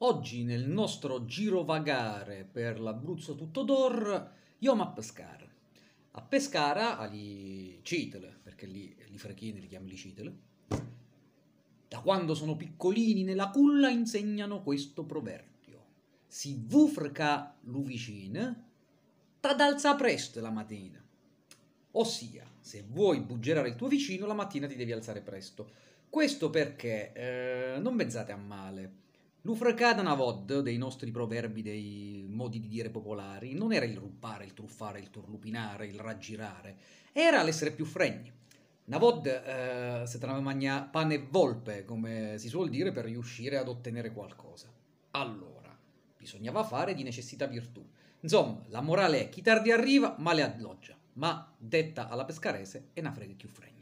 Oggi nel nostro girovagare per l'Abruzzo tutto d'or, io a Pescara. A Pescara, agli Citel, perché lì li frechini li chiamano li Citel, da quando sono piccolini nella culla insegnano questo proverbio. Si vufrca l'uvicine, t'adalza presto la mattina. Ossia, se vuoi buggerare il tuo vicino, la mattina ti devi alzare presto. Questo perché, eh, non pensate a male, L'Ufracadanavod, dei nostri proverbi, dei modi di dire popolari, non era il rubare, il truffare, il turlupinare, il raggirare, era l'essere più fregni. Navod eh, se trova magna pane e volpe, come si suol dire, per riuscire ad ottenere qualcosa. Allora, bisognava fare di necessità virtù. Insomma, la morale è chi tardi arriva, male alloggia, ma detta alla pescarese è una frega più fregna.